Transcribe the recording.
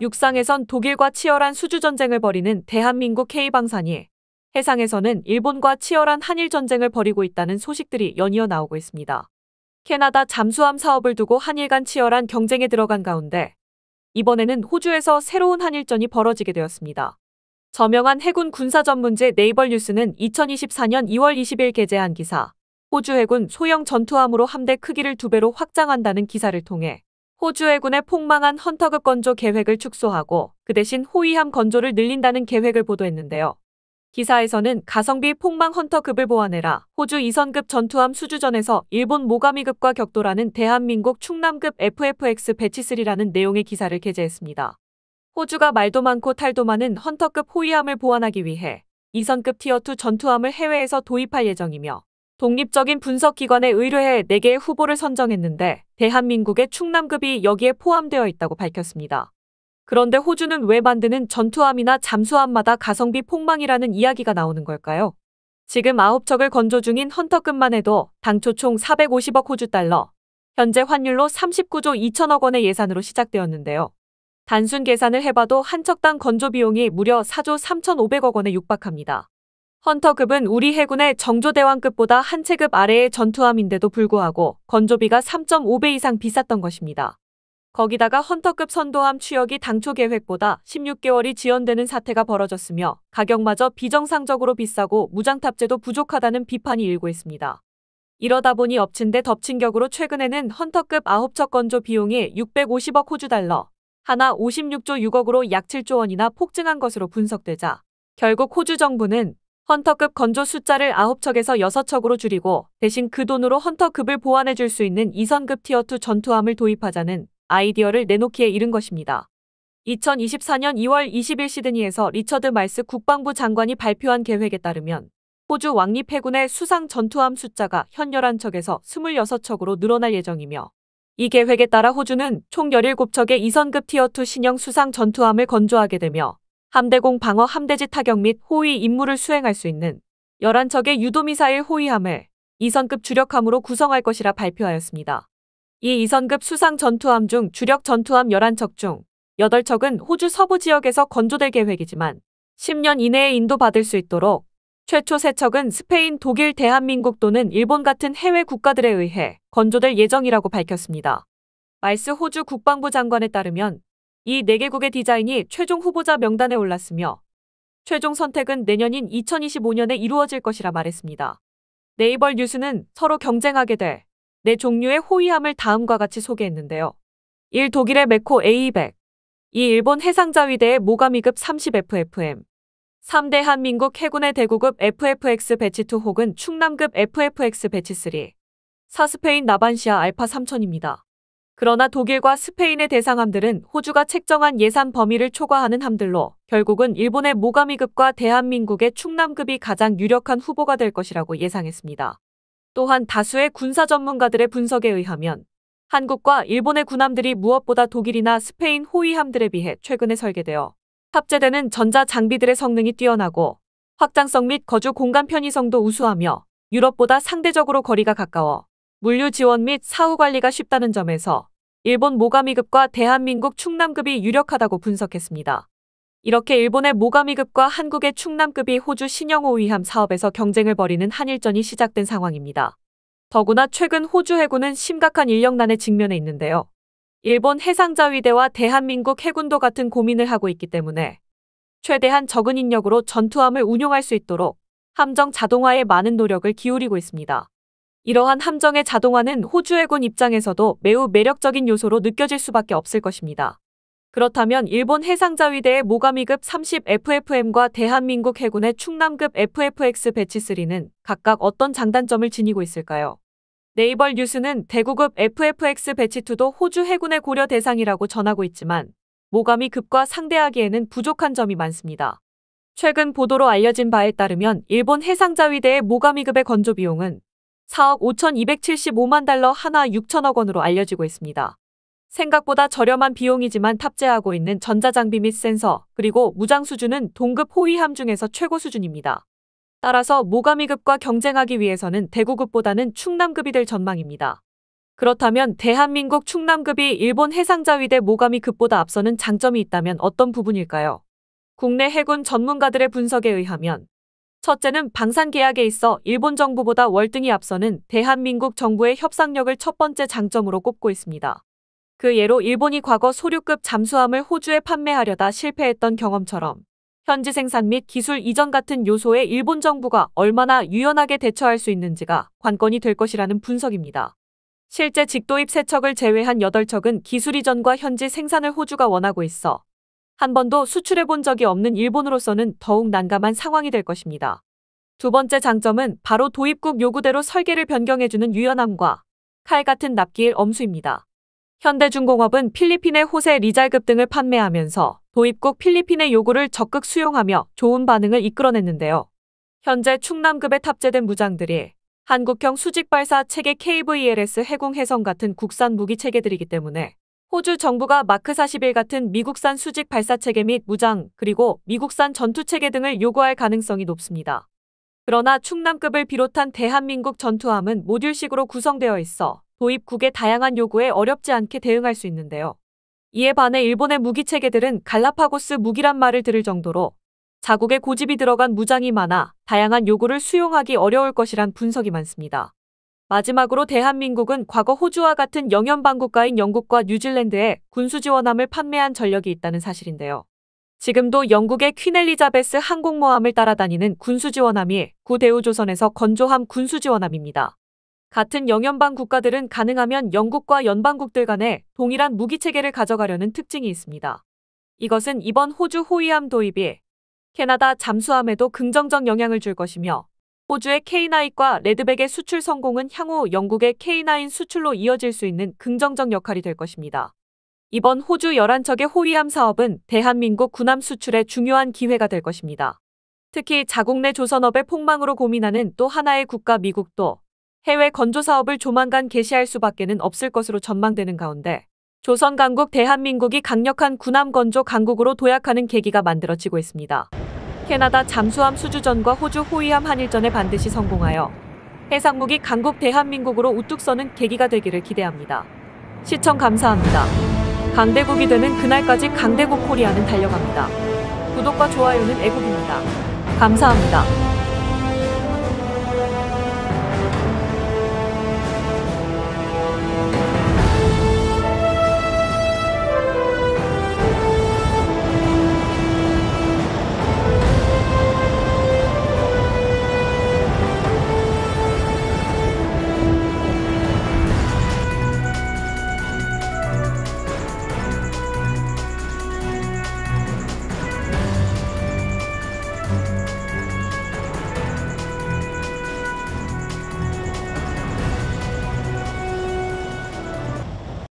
육상에선 독일과 치열한 수주전쟁을 벌이는 대한민국 K방산이 해상에서는 일본과 치열한 한일전쟁을 벌이고 있다는 소식들이 연이어 나오고 있습니다. 캐나다 잠수함 사업을 두고 한일 간 치열한 경쟁에 들어간 가운데 이번에는 호주에서 새로운 한일전이 벌어지게 되었습니다. 저명한 해군 군사 전문지 네이버 뉴스는 2024년 2월 20일 게재한 기사, 호주 해군 소형 전투함으로 함대 크기를 두 배로 확장한다는 기사를 통해 호주 해군의 폭망한 헌터급 건조 계획을 축소하고 그 대신 호위함 건조를 늘린다는 계획을 보도했는데요. 기사에서는 가성비 폭망 헌터급을 보완해라. 호주 2선급 전투함 수주전에서 일본 모가미급과 격돌하는 대한민국 충남급 FFX 배치스리라는 내용의 기사를 게재했습니다. 호주가 말도 많고 탈도 많은 헌터급 호위함을 보완하기 위해 2선급 티어2 전투함을 해외에서 도입할 예정이며 독립적인 분석기관에 의뢰해 4개의 후보를 선정했는데 대한민국의 충남급이 여기에 포함되어 있다고 밝혔습니다. 그런데 호주는 왜 만드는 전투함이나 잠수함마다 가성비 폭망이라는 이야기가 나오는 걸까요? 지금 9척을 건조 중인 헌터급만 해도 당초 총 450억 호주 달러, 현재 환율로 39조 2천억 원의 예산으로 시작되었는데요. 단순 계산을 해봐도 한 척당 건조 비용이 무려 4조 3,500억 원에 육박합니다. 헌터급은 우리 해군의 정조대왕급보다 한 체급 아래의 전투함인데도 불구하고 건조비가 3.5배 이상 비쌌던 것입니다. 거기다가 헌터급 선도함 취역이 당초 계획보다 16개월이 지연되는 사태가 벌어졌으며 가격마저 비정상적으로 비싸고 무장탑재도 부족하다는 비판이 일고 있습니다. 이러다 보니 엎친 데 덮친 격으로 최근에는 헌터급 9척 건조 비용이 650억 호주 달러, 하나 56조 6억으로 약 7조 원이나 폭증한 것으로 분석되자 결국 호주 정부는 헌터급 건조 숫자를 9척에서 6척으로 줄이고 대신 그 돈으로 헌터급을 보완해줄 수 있는 2선급 티어2 전투함을 도입하자는 아이디어를 내놓기에 이른 것입니다. 2024년 2월 20일 시드니에서 리처드 말스 국방부 장관이 발표한 계획에 따르면 호주 왕립 해군의 수상 전투함 숫자가 현 11척에서 26척으로 늘어날 예정이며 이 계획에 따라 호주는 총 17척의 2선급 티어2 신형 수상 전투함을 건조하게 되며 함대공 방어 함대지 타격 및 호위 임무를 수행할 수 있는 11척의 유도미사일 호위함을 2선급 주력함으로 구성할 것이라 발표하였습니다. 이 2선급 수상 전투함 중 주력 전투함 11척 중 8척은 호주 서부 지역에서 건조될 계획이지만 10년 이내에 인도받을 수 있도록 최초 3척은 스페인, 독일, 대한민국 또는 일본 같은 해외 국가들에 의해 건조될 예정이라고 밝혔습니다. 말스 호주 국방부 장관에 따르면 이 4개국의 디자인이 최종 후보자 명단에 올랐으며 최종 선택은 내년인 2025년에 이루어질 것이라 말했습니다. 네이버 뉴스는 서로 경쟁하게 될 네 종류의 호위함을 다음과 같이 소개했는데요. 1. 독일의 메코 A200 2. 일본 해상자위대의 모가미급 30FFM 3. 대한민국 해군의 대구급 FFX 배치2 혹은 충남급 FFX 배치3 4. 스페인 나반시아 알파 3000입니다. 그러나 독일과 스페인의 대상함들은 호주가 책정한 예산 범위를 초과하는 함들로 결국은 일본의 모가미급과 대한민국의 충남급이 가장 유력한 후보가 될 것이라고 예상했습니다. 또한 다수의 군사 전문가들의 분석에 의하면 한국과 일본의 군함들이 무엇보다 독일이나 스페인 호위함들에 비해 최근에 설계되어 탑재되는 전자 장비들의 성능이 뛰어나고 확장성 및 거주 공간 편의성도 우수하며 유럽보다 상대적으로 거리가 가까워 물류 지원 및 사후 관리가 쉽다는 점에서 일본 모가미급과 대한민국 충남급이 유력하다고 분석했습니다. 이렇게 일본의 모가미급과 한국의 충남급이 호주 신영호 위함 사업에서 경쟁을 벌이는 한일전이 시작된 상황입니다. 더구나 최근 호주 해군은 심각한 인력난에 직면해 있는데요. 일본 해상자위대와 대한민국 해군도 같은 고민을 하고 있기 때문에 최대한 적은 인력으로 전투함을 운용할 수 있도록 함정 자동화에 많은 노력을 기울이고 있습니다. 이러한 함정의 자동화는 호주 해군 입장에서도 매우 매력적인 요소로 느껴질 수밖에 없을 것입니다. 그렇다면 일본 해상자위대의 모가미급 30FFM과 대한민국 해군의 충남급 FFX 배치3는 각각 어떤 장단점을 지니고 있을까요? 네이버 뉴스는 대구급 FFX 배치2도 호주 해군의 고려 대상이라고 전하고 있지만 모가미급과 상대하기에는 부족한 점이 많습니다. 최근 보도로 알려진 바에 따르면 일본 해상자위대의 모가미급의 건조 비용은 4억 5,275만 달러 하나 6천억 원으로 알려지고 있습니다. 생각보다 저렴한 비용이지만 탑재하고 있는 전자장비 및 센서, 그리고 무장 수준은 동급 호위함 중에서 최고 수준입니다. 따라서 모가미급과 경쟁하기 위해서는 대구급보다는 충남급이 될 전망입니다. 그렇다면 대한민국 충남급이 일본 해상자위대 모가미급보다 앞서는 장점이 있다면 어떤 부분일까요? 국내 해군 전문가들의 분석에 의하면 첫째는 방산 계약에 있어 일본 정부보다 월등히 앞서는 대한민국 정부의 협상력을 첫 번째 장점으로 꼽고 있습니다. 그 예로 일본이 과거 소류급 잠수함을 호주에 판매하려다 실패했던 경험처럼 현지 생산 및 기술 이전 같은 요소에 일본 정부가 얼마나 유연하게 대처할 수 있는지가 관건이 될 것이라는 분석입니다. 실제 직도입 세척을 제외한 8척은 기술 이전과 현지 생산을 호주가 원하고 있어 한 번도 수출해 본 적이 없는 일본으로서는 더욱 난감한 상황이 될 것입니다. 두 번째 장점은 바로 도입국 요구대로 설계를 변경해주는 유연함과 칼 같은 납기일 엄수입니다. 현대중공업은 필리핀의 호세 리잘급 등을 판매하면서 도입국 필리핀의 요구를 적극 수용하며 좋은 반응을 이끌어냈는데요. 현재 충남급에 탑재된 무장들이 한국형 수직발사 체계 KVLS 해공 해성 같은 국산 무기 체계들이기 때문에 호주 정부가 마크 41 같은 미국산 수직 발사체계 및 무장, 그리고 미국산 전투체계 등을 요구할 가능성이 높습니다. 그러나 충남급을 비롯한 대한민국 전투함은 모듈식으로 구성되어 있어 도입국의 다양한 요구에 어렵지 않게 대응할 수 있는데요. 이에 반해 일본의 무기체계들은 갈라파고스 무기란 말을 들을 정도로 자국의 고집이 들어간 무장이 많아 다양한 요구를 수용하기 어려울 것이란 분석이 많습니다. 마지막으로 대한민국은 과거 호주와 같은 영연방국가인 영국과 뉴질랜드에 군수 지원함을 판매한 전력이 있다는 사실인데요. 지금도 영국의 퀸 엘리자베스 항공모함을 따라다니는 군수 지원함이 구대우조선에서 건조함 군수 지원함입니다. 같은 영연방 국가들은 가능하면 영국과 연방국들 간에 동일한 무기체계를 가져가려는 특징이 있습니다. 이것은 이번 호주 호위함 도입이 캐나다 잠수함에도 긍정적 영향을 줄 것이며 호주의 K9과 레드백의 수출 성공은 향후 영국의 K9 수출로 이어질 수 있는 긍정적 역할이 될 것입니다. 이번 호주 11척의 호위함 사업은 대한민국 군함 수출의 중요한 기회가 될 것입니다. 특히 자국 내 조선업의 폭망으로 고민하는 또 하나의 국가 미국도 해외 건조 사업을 조만간 개시할 수밖에는 없을 것으로 전망되는 가운데 조선 강국 대한민국이 강력한 군함 건조 강국으로 도약하는 계기가 만들어지고 있습니다. 캐나다 잠수함 수주전과 호주 호위함 한일전에 반드시 성공하여 해상무기 강국 대한민국으로 우뚝 서는 계기가 되기를 기대합니다. 시청 감사합니다. 강대국이 되는 그날까지 강대국 코리아는 달려갑니다. 구독과 좋아요는 애국입니다. 감사합니다.